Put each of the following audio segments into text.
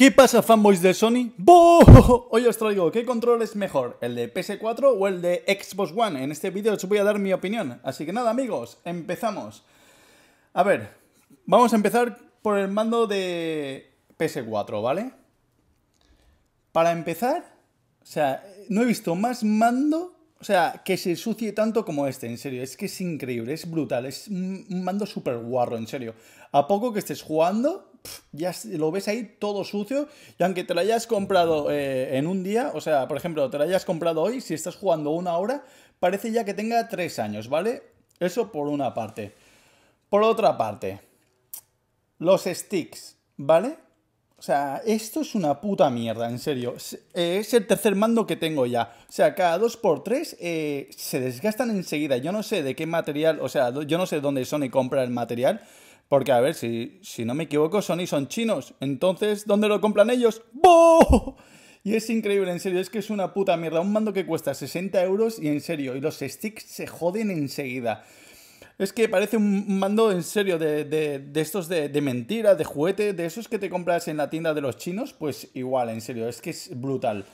¿Qué pasa fanboys de Sony? ¡Boo! Hoy os traigo qué control es mejor, el de PS4 o el de Xbox One. En este vídeo os voy a dar mi opinión. Así que nada amigos, empezamos. A ver, vamos a empezar por el mando de PS4, ¿vale? Para empezar, o sea, no he visto más mando, o sea, que se sucie tanto como este, en serio. Es que es increíble, es brutal, es un mando súper guarro, en serio. A poco que estés jugando ya lo ves ahí todo sucio. Y aunque te lo hayas comprado eh, en un día, o sea, por ejemplo, te lo hayas comprado hoy, si estás jugando una hora, parece ya que tenga tres años, ¿vale? Eso por una parte. Por otra parte, los sticks, ¿vale? O sea, esto es una puta mierda, en serio. Eh, es el tercer mando que tengo ya. O sea, cada 2x3 eh, se desgastan enseguida. Yo no sé de qué material, o sea, yo no sé dónde Sony compra el material. Porque, a ver, si, si no me equivoco, Sony son chinos. Entonces, ¿dónde lo compran ellos? ¡Boo! Y es increíble, en serio, es que es una puta mierda. Un mando que cuesta 60 euros y en serio, y los sticks se joden enseguida. Es que parece un mando en serio de, estos de, de, mentira, de juguete, de esos que te compras en la tienda de los chinos, pues igual, en serio, es que es brutal.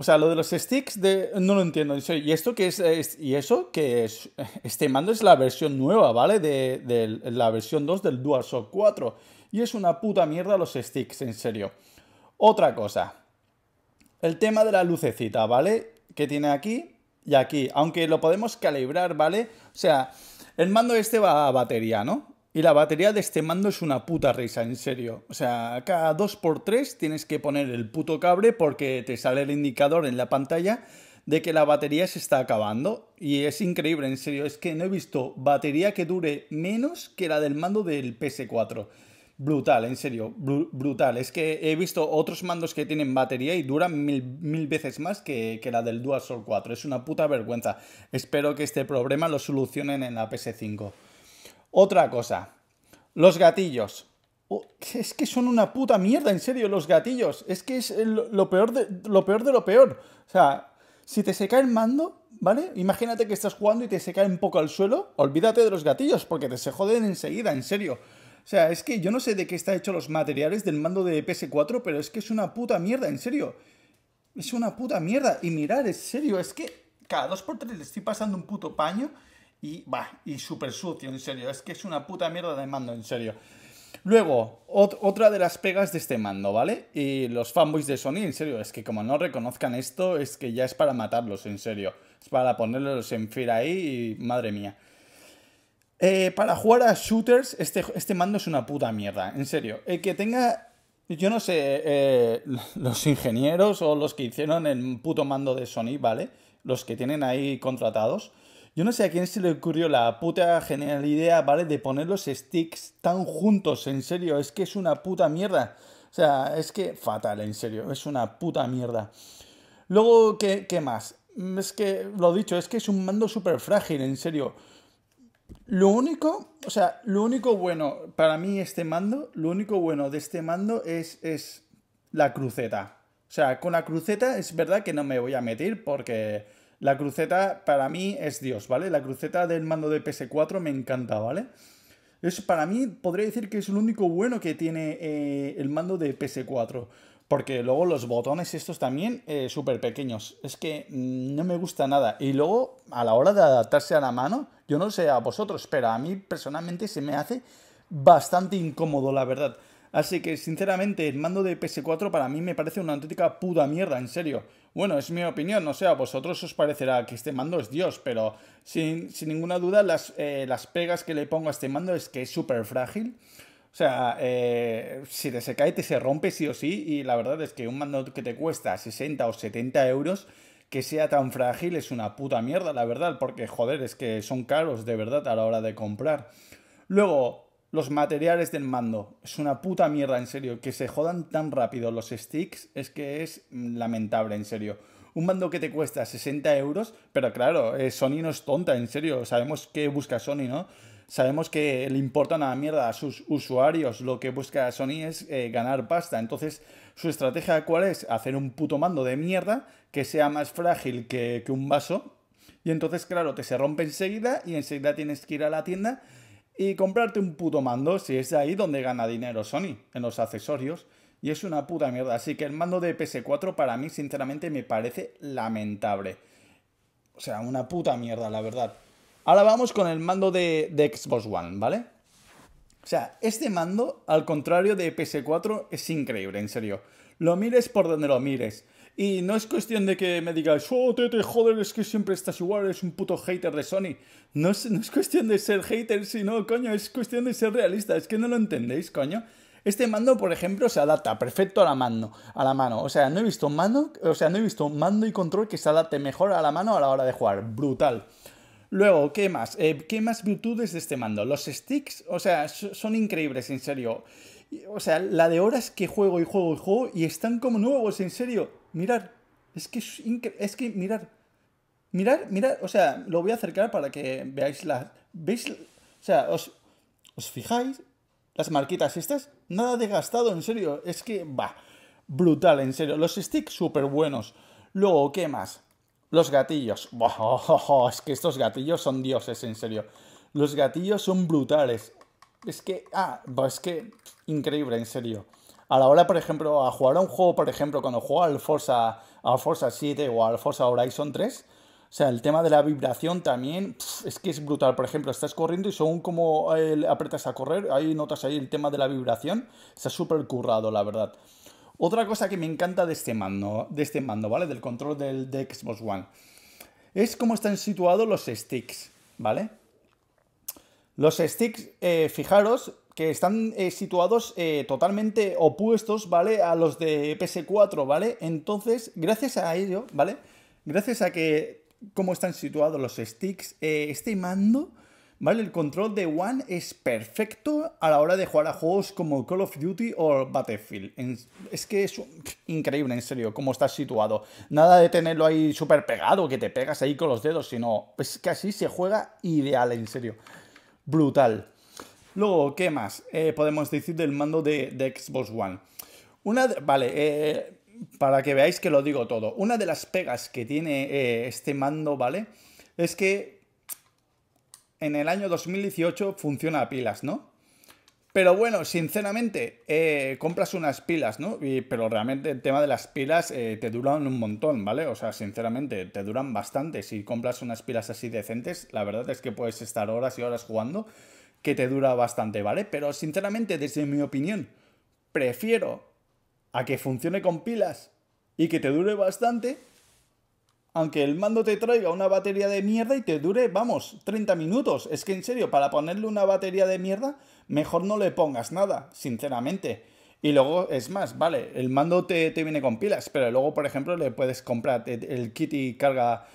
O sea, lo de los sticks de... no lo entiendo. ¿Y esto que es, ¿Y eso que es? Este mando es la versión nueva, ¿vale? De, de la versión 2 del DualShock 4. Y es una puta mierda los sticks, en serio. Otra cosa. El tema de la lucecita, ¿vale? Que tiene aquí y aquí. Aunque lo podemos calibrar, ¿vale? O sea, el mando este va a batería, ¿no? Y la batería de este mando es una puta risa, en serio. O sea, cada 2x3 tienes que poner el puto cable porque te sale el indicador en la pantalla de que la batería se está acabando. Y es increíble, en serio. Es que no he visto batería que dure menos que la del mando del PS4. Brutal, en serio, brutal. Es que he visto otros mandos que tienen batería y duran mil, veces más que, que la del DualShock 4. Es una puta vergüenza. Espero que este problema lo solucionen en la PS5. Otra cosa, los gatillos. Oh, es que son una puta mierda, en serio, los gatillos. Es que es lo peor de lo peor. O sea, si te se cae el mando, ¿vale? Imagínate que estás jugando y te se cae un poco al suelo, olvídate de los gatillos porque te se joden enseguida, en serio. O sea, es que yo no sé de qué están hechos los materiales del mando de PS4, pero es que es una puta mierda, en serio. Es una puta mierda. Y mirar, en serio, es que cada dos por 3 le estoy pasando un puto paño y va, y súper sucio, en serio. Es que es una puta mierda de mando, en serio. Luego, otra de las pegas de este mando, ¿vale? Y los fanboys de Sony, en serio, es que como no reconozcan esto, es que ya es para matarlos, en serio. Es para ponerlos en fila ahí y madre mía. Eh, para jugar a shooters, este, este mando es una puta mierda, en serio. El que tenga yo no sé, eh, los ingenieros o los que hicieron el puto mando de Sony, ¿vale? Los que tienen ahí contratados. Yo no sé a quién se le ocurrió la puta genial idea, ¿vale? De poner los sticks tan juntos, en serio. Es que es una puta mierda. O sea, es que fatal, en serio. Es una puta mierda. Luego, ¿qué, qué más? Mm, es que, lo dicho, es que es un mando súper frágil, en serio. Lo único, o sea, lo único bueno para mí este mando, lo único bueno de este mando es, es la cruceta. O sea, con la cruceta es verdad que no me voy a meter porque la cruceta para mí es Dios, ¿vale? La cruceta del mando de PS4 me encanta, ¿vale? Eso para mí podría decir que es el único bueno que tiene eh, el mando de PS4. Porque luego los botones estos también eh, súper pequeños. Es que no me gusta nada. Y luego, a la hora de adaptarse a la mano, yo no sé a vosotros, pero a mí personalmente se me hace bastante incómodo, la verdad. Así que, sinceramente, el mando de PS4 para mí me parece una auténtica puta mierda, en serio. Bueno, es mi opinión, o sea, a vosotros os parecerá que este mando es Dios, pero sin, ninguna duda las, eh, las pegas que le pongo a este mando es que es súper frágil. O sea, eh, si te se cae, te se rompe sí o sí, y la verdad es que un mando que te cuesta 60 o 70 euros, que sea tan frágil es una puta mierda, la verdad, porque joder, es que son caros de verdad a la hora de comprar. Luego, los materiales del mando. Es una puta mierda, en serio. Que se jodan tan rápido los sticks es que es lamentable, en serio. Un mando que te cuesta 60 euros, pero claro, eh, Sony no es tonta, en serio. Sabemos qué busca Sony, ¿no? Sabemos que le importa una mierda a sus usuarios. Lo que busca Sony es eh, ganar pasta. Entonces, su estrategia, ¿cuál es? Hacer un puto mando de mierda que sea más frágil que, que un vaso. Y entonces, claro, te se rompe enseguida y enseguida tienes que ir a la tienda y comprarte un puto mando si es ahí donde gana dinero Sony, en los accesorios. Y es una puta mierda. Así que el mando de PS4 para mí, sinceramente, me parece lamentable. O sea, una puta mierda, la verdad. Ahora vamos con el mando de, de Xbox One, ¿vale? O sea, este mando, al contrario de PS4, es increíble, en serio. Lo mires por donde lo mires. Y no es cuestión de que me digáis, oh, tete, joder, es que siempre estás igual, eres un puto hater de Sony. No es, no es cuestión de ser hater, sino, coño, es cuestión de ser realista. Es que no lo entendéis, coño. Este mando, por ejemplo, se adapta perfecto a la mano, a la mano. O sea, no he visto mando, o sea, no he visto mando y control que se adapte mejor a la mano a la hora de jugar. Brutal. Luego, ¿qué más? Eh, ¿Qué más virtudes de este mando? Los sticks, o sea, son increíbles, en serio. O sea, la de horas que juego y juego y juego y están como nuevos, en serio. Mirar, es que es, increíble es que mirar, mirar, mirar, o sea, lo voy a acercar para que veáis la, veis, o sea, os, fijáis, las marquitas estas, nada de gastado, en serio, es que va, brutal, en serio. Los sticks súper buenos. Luego, ¿qué más? Los gatillos. es que estos gatillos son dioses, en serio. Los gatillos son brutales. Es que, ah, es que increíble, en serio. A la hora, por ejemplo, a jugar a un juego, por ejemplo, cuando juego al Forza, al Forza 7 o al Forza Horizon 3, o sea, el tema de la vibración también es que es brutal. Por ejemplo, estás corriendo y según como eh, apretas a correr, ahí notas ahí el tema de la vibración. Está súper currado, la verdad. Otra cosa que me encanta de este mando, de este mando, ¿vale? Del control del de Xbox One. Es cómo están situados los sticks, ¿vale? Los sticks, eh, fijaros, que están eh, situados eh, totalmente opuestos, ¿vale? A los de PS4, ¿vale? Entonces, gracias a ello, ¿vale? Gracias a que, cómo están situados los sticks, este mando, ¿vale? El control de One es perfecto a la hora de jugar a juegos como Call of Duty o Battlefield. es que es increíble, en serio, cómo está situado. Nada de tenerlo ahí súper pegado, que te pegas ahí con los dedos, sino, es que así se juega ideal, en serio brutal. Luego, ¿qué más eh, podemos decir del mando de, Xbox One? Una, vale, eh, para que veáis que lo digo todo. Una de las pegas que tiene eh, este mando, ¿vale? Es que en el año 2018 funciona a pilas, ¿no? Pero bueno, sinceramente, eh, compras unas pilas, ¿no? pero realmente el tema de las pilas eh, te duran un montón, ¿vale? O sea, sinceramente, te duran bastante. Si compras unas pilas así decentes, la verdad es que puedes estar horas y horas jugando, que te dura bastante, ¿vale? Pero sinceramente, desde mi opinión, prefiero a que funcione con pilas y que te dure bastante aunque el mando te traiga una batería de mierda y te dure, vamos, 30 minutos. Es que en serio, para ponerle una batería de mierda, mejor no le pongas nada, sinceramente. Y luego, es más, vale, el mando te, te viene con pilas, pero luego, por ejemplo, le puedes comprar el kit y carga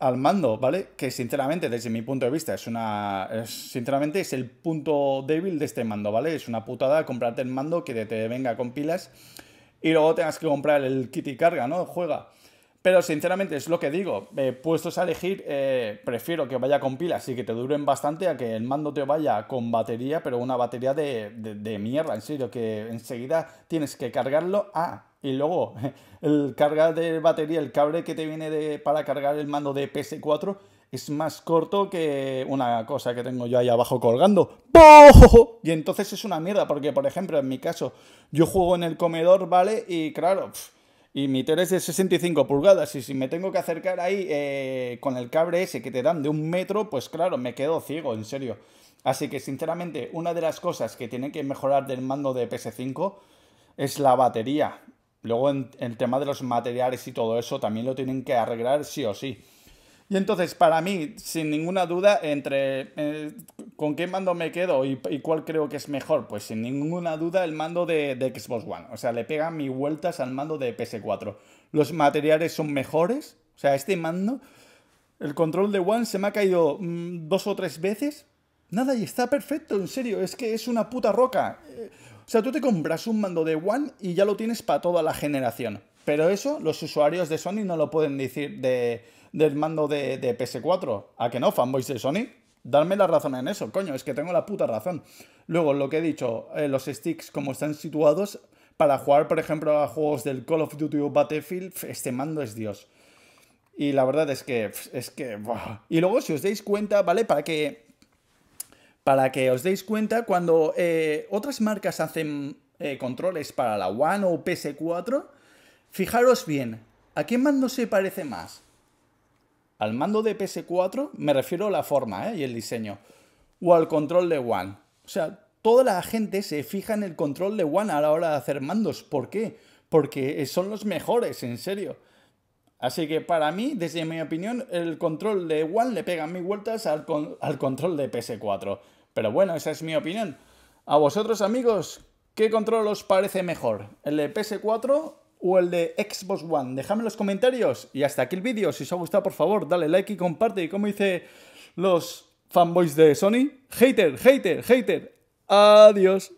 al mando, ¿vale? Que sinceramente, desde mi punto de vista, es una. sinceramente, es el punto débil de este mando, ¿vale? Es una putada comprarte el mando que te, te venga con pilas y luego tengas que comprar el kit y carga, ¿no? Juega. Pero sinceramente es lo que digo, eh, puestos a elegir, eh, prefiero que vaya con pilas y que te duren bastante a que el mando te vaya con batería, pero una batería de, mierda, en serio, que enseguida tienes que cargarlo Ah, Y luego el carga de batería, el cable que te viene para cargar el mando de PS4 es más corto que una cosa que tengo yo ahí abajo colgando. Y entonces es una mierda, porque por ejemplo en mi caso yo juego en el comedor, ¿vale? Y claro y mi tele es de 65 pulgadas y si me tengo que acercar ahí eh, con el cable ese que te dan de un metro, pues claro, me quedo ciego, en serio. Así que sinceramente, una de las cosas que tienen que mejorar del mando de PS5 es la batería. Luego en el tema de los materiales y todo eso también lo tienen que arreglar sí o sí. Y entonces, para mí, sin ninguna duda, entre eh, con qué mando me quedo y, cuál creo que es mejor, pues sin ninguna duda el mando de, Xbox One. O sea, le pega mi vueltas al mando de PS4. Los materiales son mejores. O sea, este mando, el control de One se me ha caído mm, dos o tres veces. Nada, y está perfecto, en serio. Es que es una puta roca. o sea, tú te compras un mando de One y ya lo tienes para toda la generación. Pero eso los usuarios de Sony no lo pueden decir de del mando de, PS4. ¿A que no, fanboys de Sony? Darme la razón en eso, coño, es que tengo la puta razón. Luego, lo que he dicho, eh, los sticks como están situados, para jugar, por ejemplo, a juegos del Call of Duty o Battlefield, este mando es Dios. Y la verdad es que, es que, Y luego, si os dais cuenta, ¿vale? Para que, para que os deis cuenta, cuando eh, otras marcas hacen eh, controles para la One o PS4, fijaros bien, ¿a qué mando se parece más? Al mando de PS4 me refiero a la forma ¿eh? y el diseño. O al control de One. O sea, toda la gente se fija en el control de One a la hora de hacer mandos. ¿Por qué? Porque son los mejores, en serio. Así que para mí, desde mi opinión, el control de One le pega mil vueltas al, al control de PS4. Pero bueno, esa es mi opinión. A vosotros amigos, ¿qué control os parece mejor? ¿El de PS4 o el de Xbox One. Dejadme en los comentarios y hasta aquí el vídeo. Si os ha gustado, por favor, dale like y comparte. Y como dice los fanboys de Sony, hater, hater, hater. Adiós.